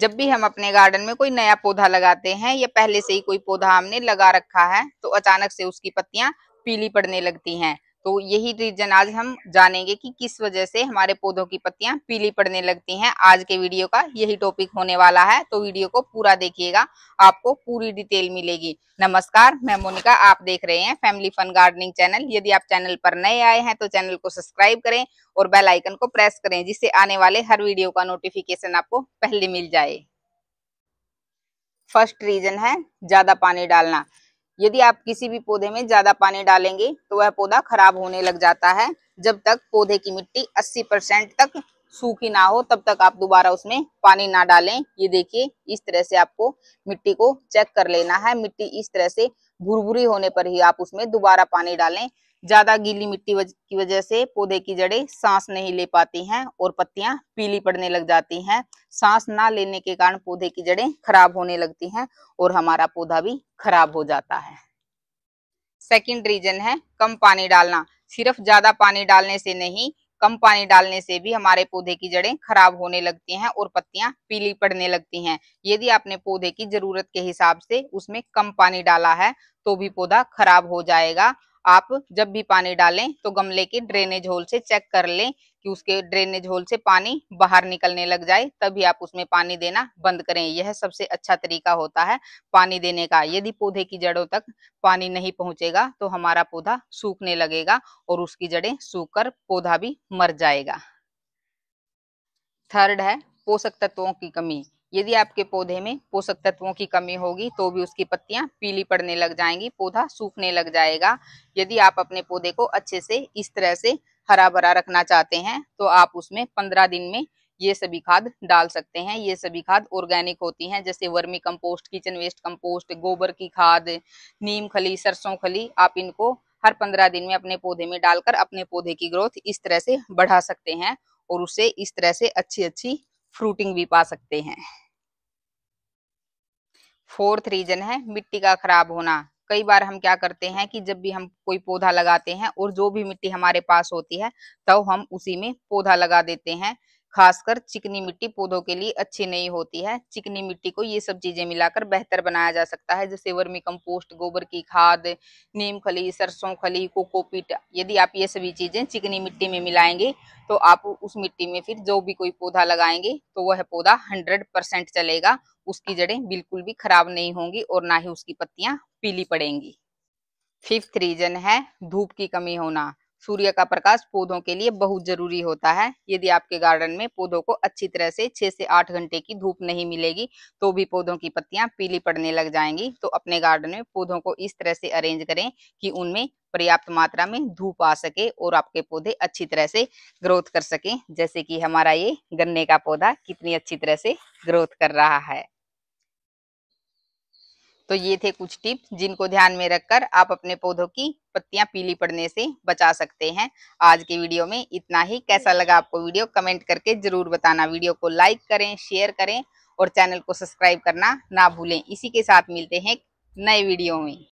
जब भी हम अपने गार्डन में कोई नया पौधा लगाते हैं या पहले से ही कोई पौधा हमने लगा रखा है तो अचानक से उसकी पत्तियां पीली पड़ने लगती हैं तो यही रीजन आज हम जानेंगे कि किस वजह से हमारे पौधों की पत्तियां पीली पड़ने लगती हैं आज के वीडियो का यही टॉपिक होने वाला है तो वीडियो को पूरा देखिएगा आपको पूरी डिटेल मिलेगी नमस्कार मैं मोनिका आप देख रहे हैं फैमिली फन गार्डनिंग चैनल यदि आप चैनल पर नए आए हैं तो चैनल को सब्सक्राइब करें और बेल आइकन को प्रेस करें जिससे आने वाले हर वीडियो का नोटिफिकेशन आपको पहले मिल जाए फर्स्ट रीजन है ज्यादा पानी डालना यदि आप किसी भी पौधे में ज्यादा पानी डालेंगे तो वह पौधा खराब होने लग जाता है जब तक पौधे की मिट्टी 80 परसेंट तक सूखी ना हो तब तक आप दोबारा उसमें पानी ना डालें ये देखिए इस तरह से आपको मिट्टी को चेक कर लेना है मिट्टी इस तरह से भुरभुरी होने पर ही आप उसमें दोबारा पानी डालें ज्यादा गीली मिट्टी वज, की वजह से पौधे की जड़ें सांस नहीं ले पाती हैं और पत्तियां पीली पड़ने लग जाती हैं सांस ना लेने के कारण पौधे की जड़ें खराब होने लगती हैं और हमारा पौधा भी खराब हो जाता है सेकंड रीजन है कम पानी डालना सिर्फ ज्यादा पानी डालने से नहीं कम पानी डालने से भी हमारे पौधे की जड़ें खराब होने लगती हैं और पत्तियां पीली पड़ने लगती हैं यदि आपने पौधे की जरूरत के हिसाब से उसमें कम पानी डाला है तो भी पौधा खराब हो जाएगा आप जब भी पानी डालें तो गमले के ड्रेनेज होल से चेक कर लें कि उसके ड्रेनेज होल से पानी बाहर निकलने लग जाए तभी आप उसमें पानी देना बंद करें यह सबसे अच्छा तरीका होता है पानी देने का यदि पौधे की जड़ों तक पानी नहीं पहुंचेगा तो हमारा पौधा सूखने लगेगा और उसकी जड़ें सूख पौधा भी मर जाएगा थर्ड है पोषक तत्वों की कमी यदि आपके पौधे में पोषक तत्वों की कमी होगी तो भी उसकी पत्तियां पीली पड़ने लग जाएंगी पौधा सूखने लग जाएगा यदि आप अपने पौधे को अच्छे से इस तरह से हरा भरा रखना चाहते हैं तो आप उसमें पंद्रह दिन में ये सभी खाद डाल सकते हैं ये सभी खाद ऑर्गेनिक होती हैं जैसे vermicompost kitchen waste compost गोबर की खाद नीम खली सरसों खली आप इनको हर पंद्रह दिन में अपने पौधे में डालकर अपने पौधे की ग्रोथ इस तरह से बढ़ा सकते हैं और उसे इस तरह से अच्छी अच्छी फ्रूटिंग भी पा सकते हैं फोर्थ रीजन है मिट्टी का खराब होना कई बार हम क्या करते हैं कि जब भी हम कोई पौधा लगाते हैं और जो भी मिट्टी हमारे पास होती है तब तो हम उसी में पौधा लगा देते हैं खासकर चिकनी मिट्टी पौधों के लिए अच्छी नहीं होती है चिकनी मिट्टी को ये सब चीजें मिलाकर बेहतर बनाया जा सकता है जैसे वर्मी कंपोस्ट गोबर की खाद नीम खली सरसों खली कोकोपीट यदि आप ये सभी चीजें चिकनी मिट्टी में मिलाएंगे तो आप उस मिट्टी में फिर जो भी कोई पौधा लगाएंगे तो वह पौधा हंड्रेड परसेंट चलेगा उसकी जड़ें बिल्कुल भी खराब नहीं होंगी और ना ही उसकी पत्तियां पीली पड़ेंगी फिफ्थ रीजन है धूप की कमी होना सूर्य का प्रकाश पौधों के लिए बहुत जरूरी होता है यदि आपके गार्डन में पौधों को अच्छी तरह से छह से आठ घंटे की धूप नहीं मिलेगी तो भी पौधों की पत्तियां पीली पड़ने लग जाएंगी तो अपने गार्डन में पौधों को इस तरह से अरेंज करें कि उनमें पर्याप्त मात्रा में धूप आ सके और आपके पौधे अच्छी तरह से ग्रोथ कर सके जैसे कि हमारा ये गन्ने का पौधा कितनी अच्छी तरह से ग्रोथ कर रहा है तो ये थे कुछ टिप्स जिनको ध्यान में रखकर आप अपने पौधों की पत्तियां पीली पड़ने से बचा सकते हैं आज के वीडियो में इतना ही कैसा लगा आपको वीडियो कमेंट करके जरूर बताना वीडियो को लाइक करें शेयर करें और चैनल को सब्सक्राइब करना ना भूलें इसी के साथ मिलते हैं नए वीडियो में